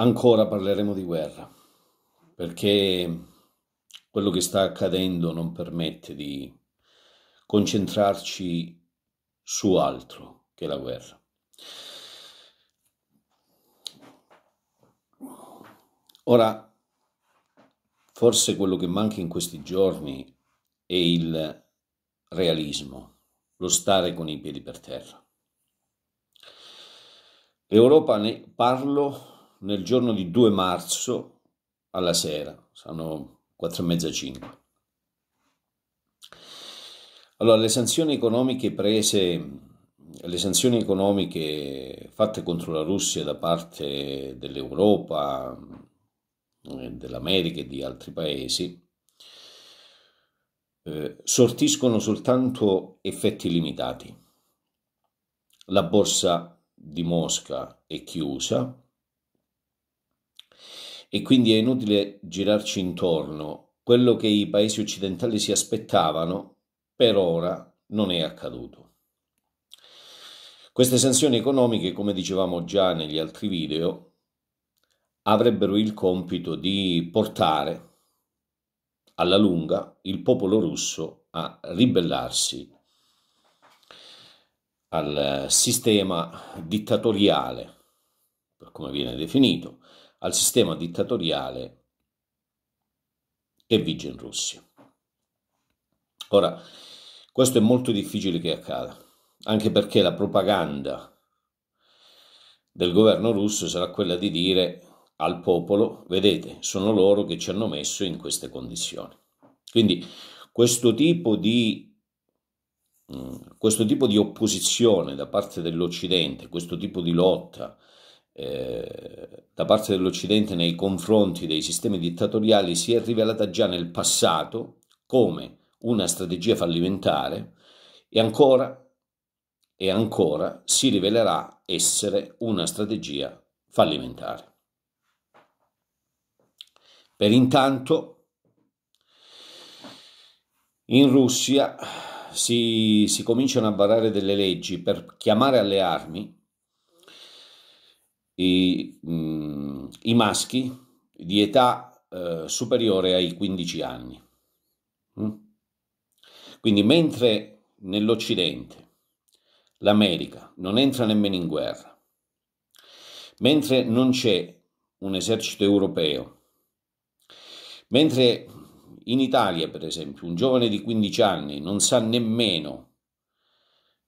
ancora parleremo di guerra, perché quello che sta accadendo non permette di concentrarci su altro che la guerra. Ora, forse quello che manca in questi giorni è il realismo, lo stare con i piedi per terra. L'Europa, ne parlo nel giorno di 2 marzo alla sera, sono 4 e mezza 5. Allora, le sanzioni economiche prese, le sanzioni economiche fatte contro la Russia da parte dell'Europa, eh, dell'America e di altri paesi, eh, sortiscono soltanto effetti limitati. La borsa di Mosca è chiusa, e quindi è inutile girarci intorno. Quello che i paesi occidentali si aspettavano, per ora, non è accaduto. Queste sanzioni economiche, come dicevamo già negli altri video, avrebbero il compito di portare alla lunga il popolo russo a ribellarsi al sistema dittatoriale, per come viene definito, al sistema dittatoriale che vige in Russia. Ora, questo è molto difficile che accada, anche perché la propaganda del governo russo sarà quella di dire al popolo, vedete, sono loro che ci hanno messo in queste condizioni. Quindi questo tipo di, mm, questo tipo di opposizione da parte dell'Occidente, questo tipo di lotta eh, da parte dell'Occidente nei confronti dei sistemi dittatoriali si è rivelata già nel passato come una strategia fallimentare e ancora, e ancora si rivelerà essere una strategia fallimentare. Per intanto in Russia si, si cominciano a varare delle leggi per chiamare alle armi i, mh, mm, i maschi di età eh, superiore ai 15 anni. Mm? Quindi mentre nell'Occidente l'America non entra nemmeno in guerra, mentre non c'è un esercito europeo, mentre in Italia, per esempio, un giovane di 15 anni non sa nemmeno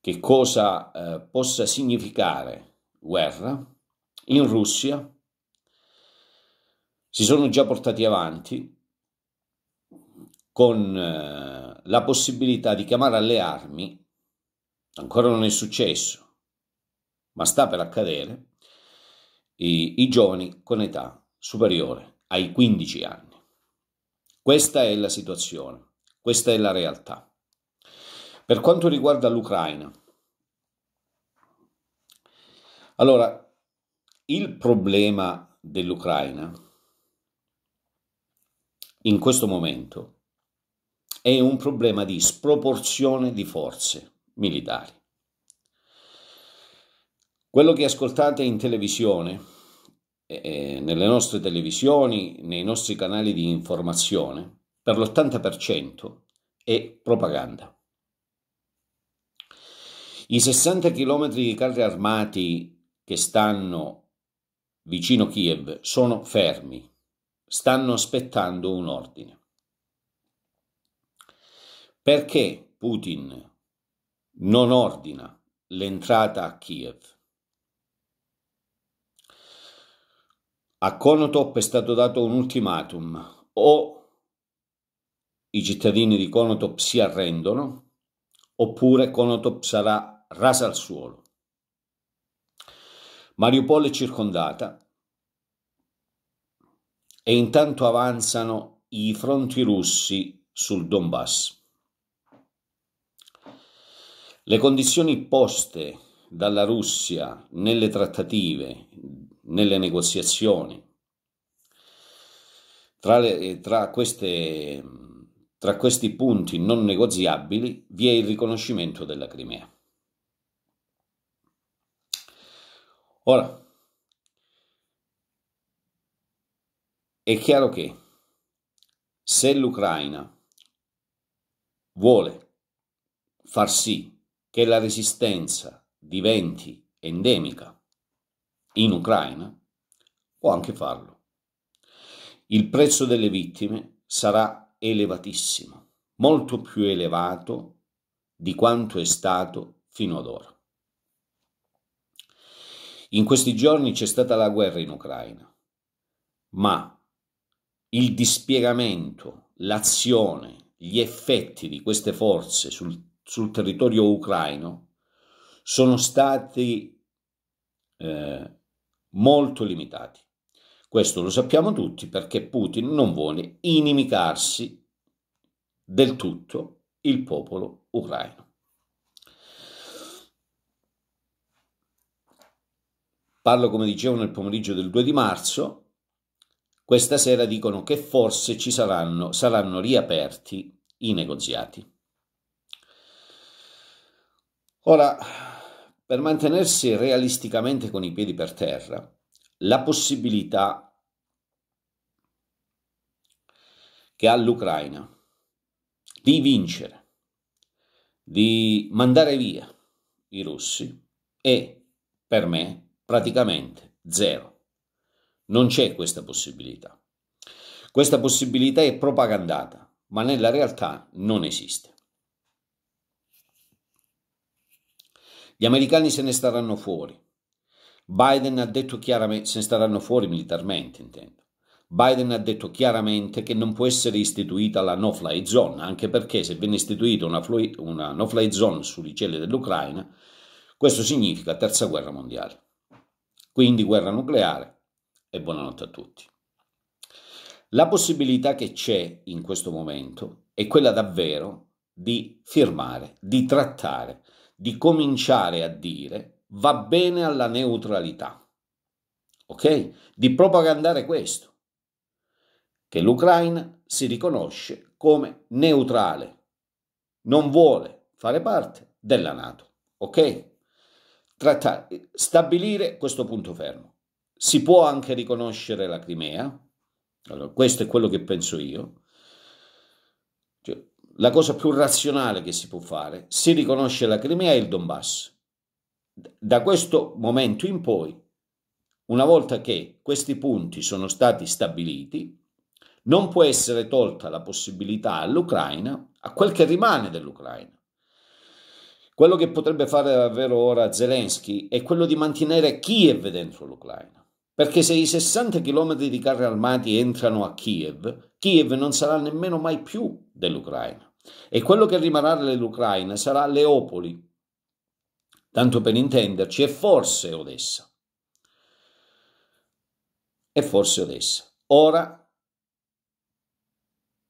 che cosa eh, possa significare guerra, in Russia, si sono già portati avanti con eh, la possibilità di chiamare alle armi, ancora non è successo, ma sta per accadere, i, i giovani con età superiore ai 15 anni. Questa è la situazione, questa è la realtà. Per quanto riguarda l'Ucraina, allora il problema dell'Ucraina in questo momento è un problema di sproporzione di forze militari. Quello che ascoltate in televisione, eh, eh nelle nostre televisioni, nei nostri canali di informazione, per l'80% è propaganda. I 60 km di carri armati che stanno vicino Kiev sono fermi, stanno aspettando un ordine. Perché Putin non ordina l'entrata a Kiev? A Konotop è stato dato un ultimatum, o i cittadini di Konotop si arrendono, oppure Konotop sarà rasa al suolo. Mariupol è circondata e intanto avanzano i fronti russi sul Donbass. Le condizioni poste dalla Russia nelle trattative, nelle negoziazioni, tra, le, tra, queste, tra questi punti non negoziabili vi è il riconoscimento della Crimea. Ora, è chiaro che se l'Ucraina vuole far sì che la resistenza diventi endemica in Ucraina, può anche farlo. Il prezzo delle vittime sarà elevatissimo, molto più elevato di quanto è stato fino ad ora. In questi giorni c'è stata la guerra in Ucraina, ma il dispiegamento, l'azione, gli effetti di queste forze sul, sul territorio ucraino sono stati eh, molto limitati. Questo lo sappiamo tutti perché Putin non vuole inimicarsi del tutto il popolo ucraino. Parlo, come dicevo, nel pomeriggio del 2 di marzo. Questa sera dicono che forse ci saranno, saranno riaperti i negoziati. Ora, per mantenersi realisticamente con i piedi per terra, la possibilità che ha l'Ucraina di vincere, di mandare via i russi è per me praticamente zero. Non c'è questa possibilità. Questa possibilità è propagandata, ma nella realtà non esiste. Gli americani se ne staranno fuori. Biden ha detto chiaramente, se ne staranno fuori militarmente, intendo. Biden ha detto chiaramente che non può essere istituita la no-fly zone, anche perché se viene istituita una, una no-fly zone sulle celle dell'Ucraina, questo significa terza guerra mondiale. Quindi guerra nucleare e buonanotte a tutti. La possibilità che c'è in questo momento è quella davvero di firmare, di trattare, di cominciare a dire va bene alla neutralità. Ok? Di propagandare questo, che l'Ucraina si riconosce come neutrale, non vuole fare parte della Nato. Ok? trattare, stabilire questo punto fermo. Si può anche riconoscere la Crimea, allora, questo è quello che penso io, cioè, la cosa più razionale che si può fare, si riconosce la Crimea e il Donbass. Da questo momento in poi, una volta che questi punti sono stati stabiliti, non può essere tolta la possibilità all'Ucraina, a quel che rimane dell'Ucraina, quello che potrebbe fare davvero ora Zelensky è quello di mantenere Kiev dentro l'Ucraina, perché se i 60 km di carri armati entrano a Kiev, Kiev non sarà nemmeno mai più dell'Ucraina e quello che rimarrà dell'Ucraina sarà Leopoli, tanto per intenderci, e forse Odessa. E forse Odessa. Ora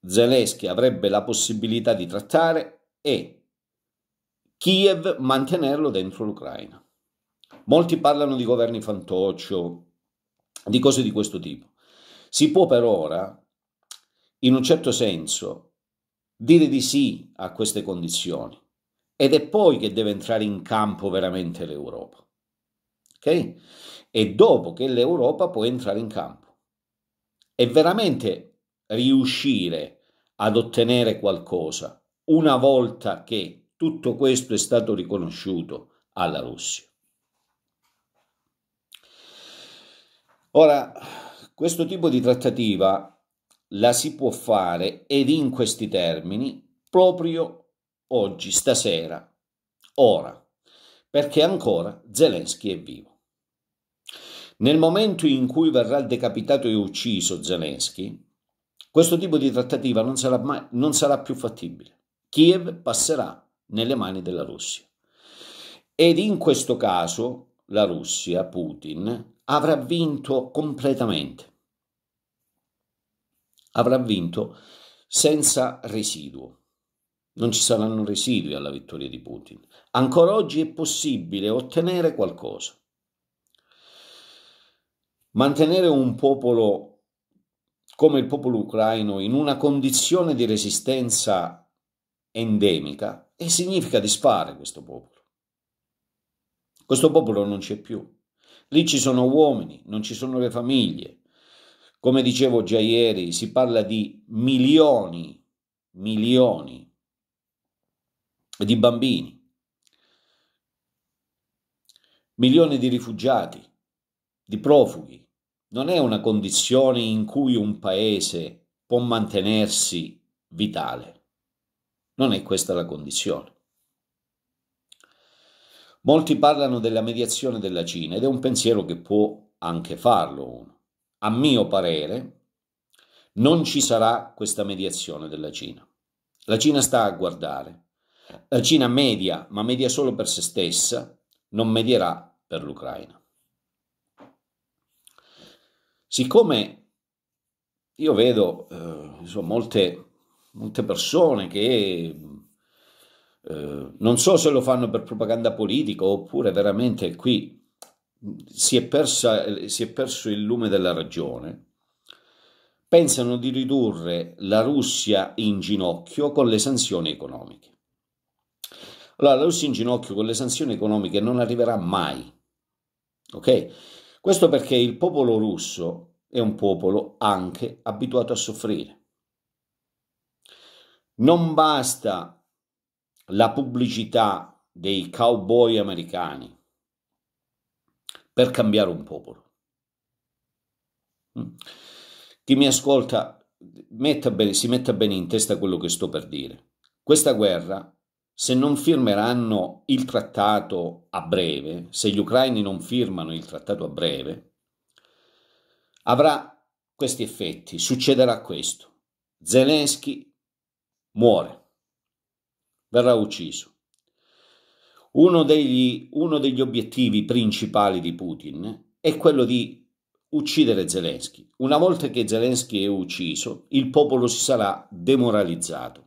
Zelensky avrebbe la possibilità di trattare e Kiev mantenerlo dentro l'Ucraina. Molti parlano di governi fantoccio, di cose di questo tipo. Si può per ora, in un certo senso, dire di sì a queste condizioni ed è poi che deve entrare in campo veramente l'Europa. Ok? E dopo che l'Europa può entrare in campo e veramente riuscire ad ottenere qualcosa una volta che tutto questo è stato riconosciuto alla Russia. Ora, questo tipo di trattativa la si può fare ed in questi termini proprio oggi, stasera, ora, perché ancora Zelensky è vivo. Nel momento in cui verrà decapitato e ucciso Zelensky, questo tipo di trattativa non sarà, mai, non sarà più fattibile. Kiev passerà nelle mani della Russia. Ed in questo caso la Russia, Putin, avrà vinto completamente. Avrà vinto senza residuo. Non ci saranno residui alla vittoria di Putin. Ancora oggi è possibile ottenere qualcosa. Mantenere un popolo come il popolo ucraino in una condizione di resistenza endemica e significa disfare questo popolo. Questo popolo non c'è più. Lì ci sono uomini, non ci sono le famiglie. Come dicevo già ieri, si parla di milioni, milioni di bambini, milioni di rifugiati, di profughi. Non è una condizione in cui un paese può mantenersi vitale. Non è questa la condizione. Molti parlano della mediazione della Cina ed è un pensiero che può anche farlo uno. A mio parere non ci sarà questa mediazione della Cina. La Cina sta a guardare. La Cina media, ma media solo per se stessa, non medierà per l'Ucraina. Siccome io vedo eh, insomma, molte molte persone che eh, non so se lo fanno per propaganda politica oppure veramente qui si è, persa, si è perso il lume della ragione, pensano di ridurre la Russia in ginocchio con le sanzioni economiche. Allora, la Russia in ginocchio con le sanzioni economiche non arriverà mai. Ok? Questo perché il popolo russo è un popolo anche abituato a soffrire. Non basta la pubblicità dei cowboy americani per cambiare un popolo. Mm? Chi mi ascolta metta bene, si metta bene in testa quello che sto per dire. Questa guerra, se non firmeranno il trattato a breve, se gli ucraini non firmano il trattato a breve, avrà questi effetti. Succederà questo. Zelensky muore, verrà ucciso. Uno degli, uno degli obiettivi principali di Putin è quello di uccidere Zelensky. Una volta che Zelensky è ucciso, il popolo si sarà demoralizzato.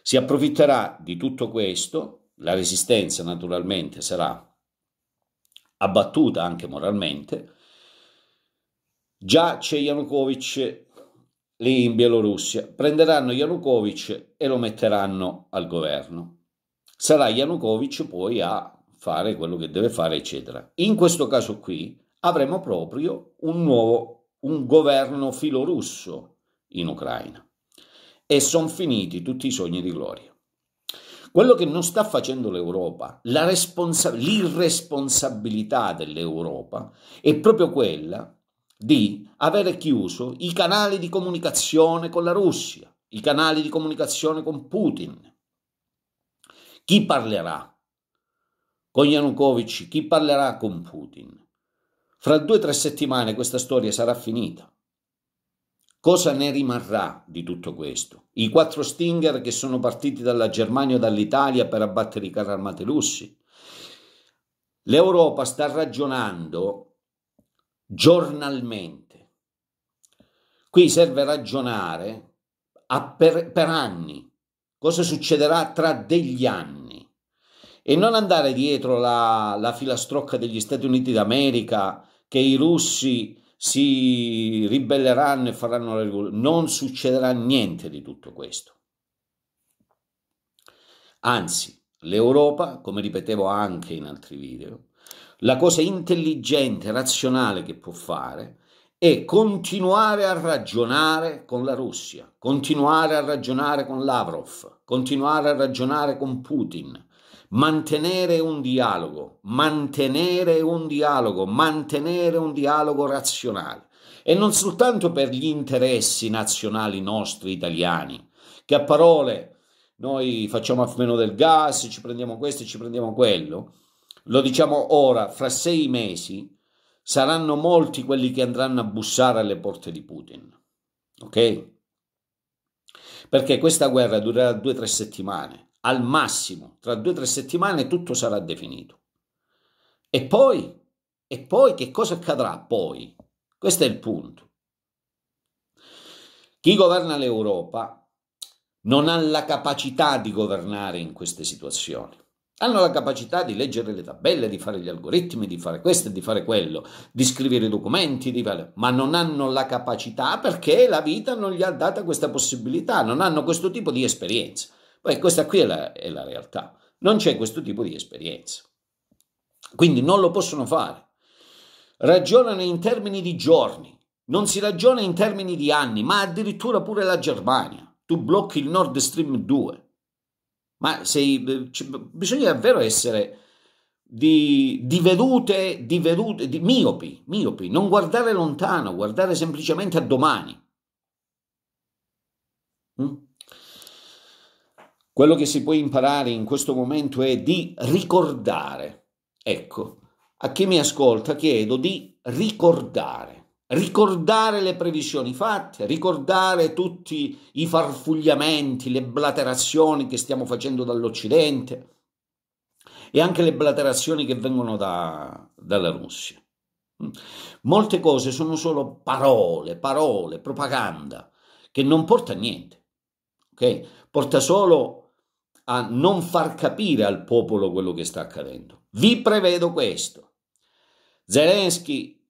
Si approfitterà di tutto questo, la resistenza naturalmente sarà abbattuta anche moralmente. Già c'è Yanukovych lì in Bielorussia, prenderanno Yanukovych e lo metteranno al governo. Sarà Yanukovych poi a fare quello che deve fare, eccetera. In questo caso qui avremo proprio un nuovo un governo filorusso in Ucraina e sono finiti tutti i sogni di gloria. Quello che non sta facendo l'Europa, responsa- l'irresponsabilità dell'Europa, è proprio quella di avere chiuso i canali di comunicazione con la Russia, i canali di comunicazione con Putin. Chi parlerà con Yanukovych? Chi parlerà con Putin? Fra due o tre settimane questa storia sarà finita. Cosa ne rimarrà di tutto questo? I quattro Stinger che sono partiti dalla Germania o dall'Italia per abbattere i carri armati russi? L'Europa sta ragionando giornalmente. Qui serve ragionare per, per anni, cosa succederà tra degli anni e non andare dietro la, la filastrocca degli Stati Uniti d'America che i russi si ribelleranno e faranno la rivoluzione. Non succederà niente di tutto questo. Anzi, l'Europa, come ripetevo anche in altri video, la cosa intelligente, razionale che può fare è continuare a ragionare con la Russia, continuare a ragionare con Lavrov, continuare a ragionare con Putin, mantenere un dialogo, mantenere un dialogo, mantenere un dialogo razionale. E non soltanto per gli interessi nazionali nostri italiani, che a parole noi facciamo a meno del gas, ci prendiamo questo e ci prendiamo quello, lo diciamo ora, fra sei mesi saranno molti quelli che andranno a bussare alle porte di Putin. Ok? Perché questa guerra durerà due o tre settimane, al massimo, tra due o tre settimane tutto sarà definito. E poi? E poi che cosa accadrà poi? Questo è il punto. Chi governa l'Europa non ha la capacità di governare in queste situazioni hanno la capacità di leggere le tabelle, di fare gli algoritmi, di fare questo e di fare quello, di scrivere i documenti, di fare... ma non hanno la capacità perché la vita non gli ha data questa possibilità, non hanno questo tipo di esperienza. Poi questa qui è la, è la realtà, non c'è questo tipo di esperienza. Quindi non lo possono fare. Ragionano in termini di giorni, non si ragiona in termini di anni, ma addirittura pure la Germania. Tu blocchi il Nord Stream 2, ma sei, c- bisogna davvero essere di, di vedute, di vedute, di miopi, miopi, non guardare lontano, guardare semplicemente a domani. Mm? Quello che si può imparare in questo momento è di ricordare. Ecco, a chi mi ascolta chiedo di ricordare ricordare le previsioni fatte, ricordare tutti i farfugliamenti, le blaterazioni che stiamo facendo dall'Occidente e anche le blaterazioni che vengono da, dalla Russia. Mm. Molte cose sono solo parole, parole, propaganda, che non porta a niente, okay? porta solo a non far capire al popolo quello che sta accadendo. Vi prevedo questo. Zelensky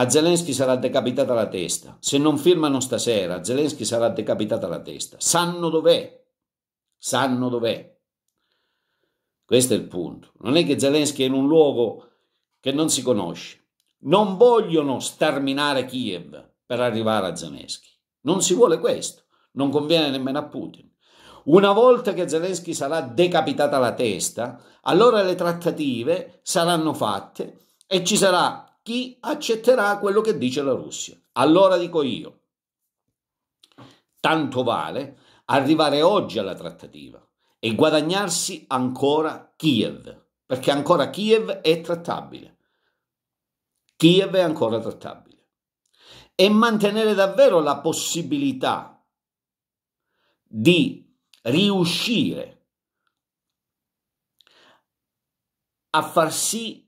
a Zelensky sarà decapitata la testa. Se non firmano stasera, a Zelensky sarà decapitata la testa. Sanno dov'è. Sanno dov'è. Questo è il punto. Non è che Zelensky è in un luogo che non si conosce. Non vogliono sterminare Kiev per arrivare a Zelensky. Non si vuole questo. Non conviene nemmeno a Putin. Una volta che Zelensky sarà decapitata la testa, allora le trattative saranno fatte e ci sarà chi accetterà quello che dice la Russia. Allora dico io, tanto vale arrivare oggi alla trattativa e guadagnarsi ancora Kiev, perché ancora Kiev è trattabile. Kiev è ancora trattabile. E mantenere davvero la possibilità di riuscire a far sì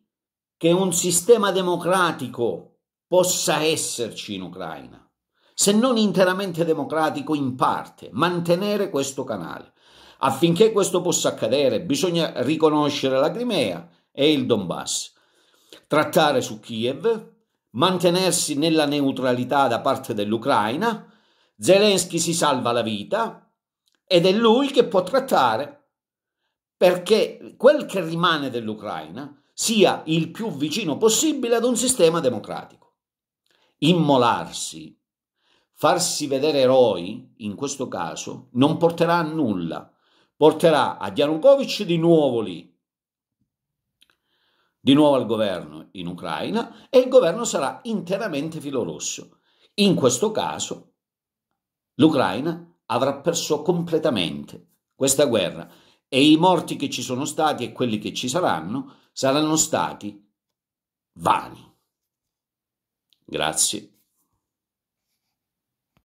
che un sistema democratico possa esserci in Ucraina, se non interamente democratico in parte, mantenere questo canale. Affinché questo possa accadere bisogna riconoscere la Crimea e il Donbass, trattare su Kiev, mantenersi nella neutralità da parte dell'Ucraina, Zelensky si salva la vita ed è lui che può trattare perché quel che rimane dell'Ucraina sia il più vicino possibile ad un sistema democratico. Immolarsi, farsi vedere eroi, in questo caso, non porterà a nulla, porterà a Yanukovych di nuovo lì, di nuovo al governo in Ucraina e il governo sarà interamente filorosso. In questo caso l'Ucraina avrà perso completamente questa guerra e i morti che ci sono stati e quelli che ci saranno saranno stati vani. Grazie